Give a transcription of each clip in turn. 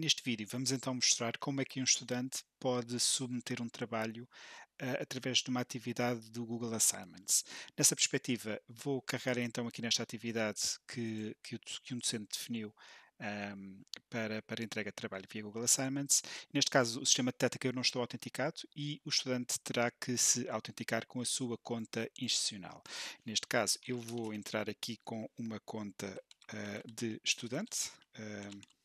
Neste vídeo vamos então mostrar como é que um estudante pode submeter um trabalho uh, através de uma atividade do Google Assignments. Nessa perspectiva, vou carregar então aqui nesta atividade que, que, que um docente definiu um, ehm, para, para entrega de trabalho via Google Assignments. Neste caso, o sistema detecta que eu não estou autenticado e o estudante terá que se autenticar com a sua conta institucional. Neste caso, eu vou entrar aqui com uma conta uh, de estudante. Uh,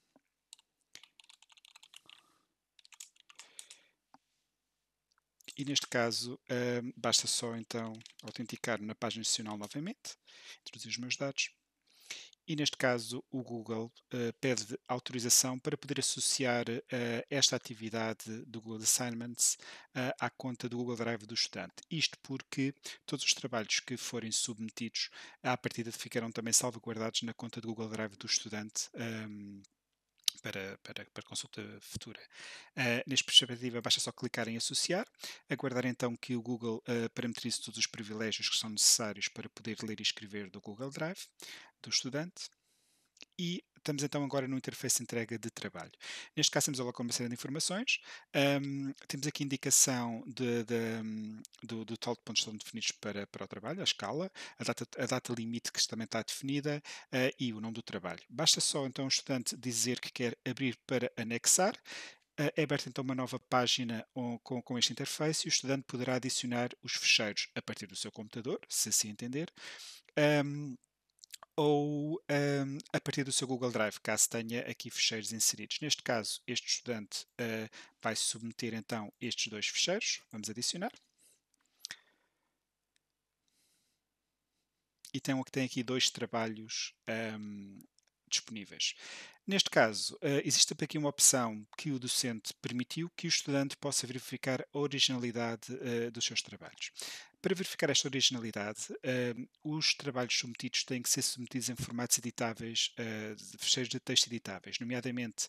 E neste caso, hum, basta só então autenticar na página nacional novamente, introduzir os meus dados. E neste caso, o Google uh, pede autorização para poder associar uh, esta atividade do Google Assignments uh, à conta do Google Drive do estudante. Isto porque todos os trabalhos que forem submetidos à partida ficarão também salvaguardados na conta do Google Drive do estudante. Um, para, para, para consulta futura. Uh, ah, neste perspectiva, basta só clicar em associar, aguardar então que o Google uh, ah, parametrize todos os privilégios que são necessários para poder ler e escrever do Google Drive do estudante e estamos então agora no interface de entrega de trabalho. Neste caso temos a uma de informações, um, temos aqui indicação de, de, hum, do, do de pontos que estão definidos para, para o trabalho, a escala, a data, a data limite que também está definida uh, e o nome do trabalho. Basta só então o estudante dizer que quer abrir para anexar, eh, é aberta então uma nova página com, com este interface e o estudante poderá adicionar os fecheiros a partir do seu computador, se assim entender. Um, ou um, a partir do seu Google Drive, caso tenha aqui ficheiros inseridos. Neste caso, este estudante uh, vai submeter então estes dois ficheiros. Vamos adicionar. E tem, tem aqui dois trabalhos um, disponíveis. Neste caso, eh, existe aqui uma opção que o docente permitiu que o estudante possa verificar a originalidade eh, dos seus trabalhos. Para verificar esta originalidade, eh, os trabalhos submetidos têm que ser submetidos em formatos editáveis, fecheiros de texto editáveis, nomeadamente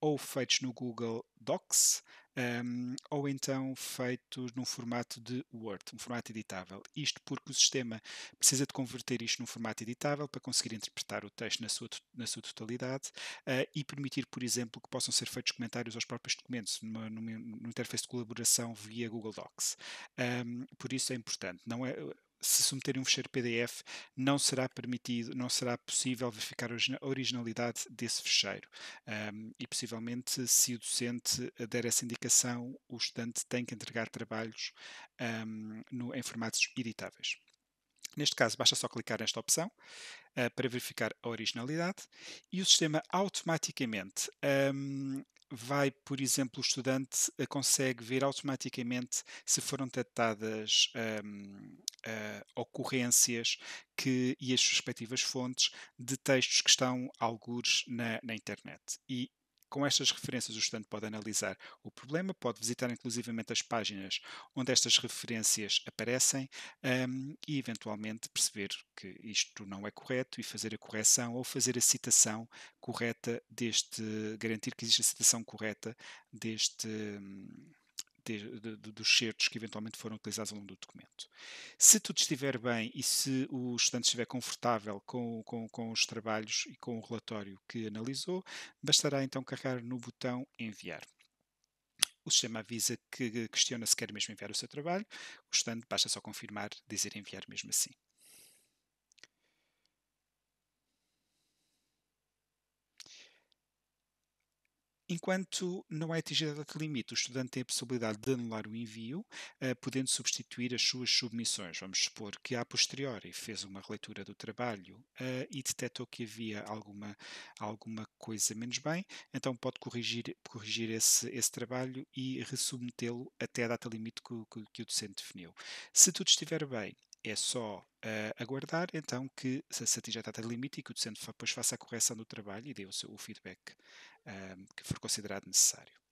ou feitos no Google docs, um, ehm, ou então feitos num formato de Word, um formato editável. Isto porque o sistema precisa de converter isto num formato editável para conseguir interpretar o texto na sua, na sua totalidade uh, e permitir, por exemplo, que possam ser feitos comentários aos próprios documentos numa, numa, numa interface de colaboração via Google Docs. Um, ehm, por isso é importante. Não é, se submeterem um fecheiro PDF, não será permitido, não será possível verificar a originalidade desse fecheiro. Um, e possivelmente, se o docente eh, der essa indicação, o estudante tem que entregar trabalhos um, no, em formatos editáveis. Neste caso, basta só clicar nesta opção uh, para verificar a originalidade e o sistema automaticamente um, vai, por exemplo, o estudante eh, consegue ver automaticamente se foram detectadas um, uh, eh, ocorrências que, e as respectivas fontes de textos que estão algures na, na internet. E com estas referências, o estudante pode analisar o problema, pode visitar inclusivamente as páginas onde estas referências aparecem um, e, eventualmente, perceber que isto não é correto e fazer a correção ou fazer a citação correta deste, garantir que existe a citação correta deste. Um, de, de, dos certos que eventualmente foram utilizados ao longo do documento. Se tudo estiver bem e se o estudante estiver confortável com, com, com os trabalhos e com o relatório que analisou, bastará então carregar no botão Enviar. O sistema avisa que questiona se quer mesmo enviar o seu trabalho, o estudante basta só confirmar, dizer enviar mesmo assim. Enquanto não é atingido data limite, o estudante tem a possibilidade de anular o envio, eh, podendo substituir as suas submissões. Vamos supor que, a posteriori, fez uma releitura do trabalho eh, e detectou que havia alguma, alguma coisa menos bem, então pode corrigir, corrigir esse, esse trabalho e resubmetê lo até a data limite que, que, o docente definiu. Se tudo estiver bem, é só uh, aguardar então que se atinja a data limite e que o docente depois faça a correção do trabalho e dê o, seu, o feedback Ehm, que for considerado necessário.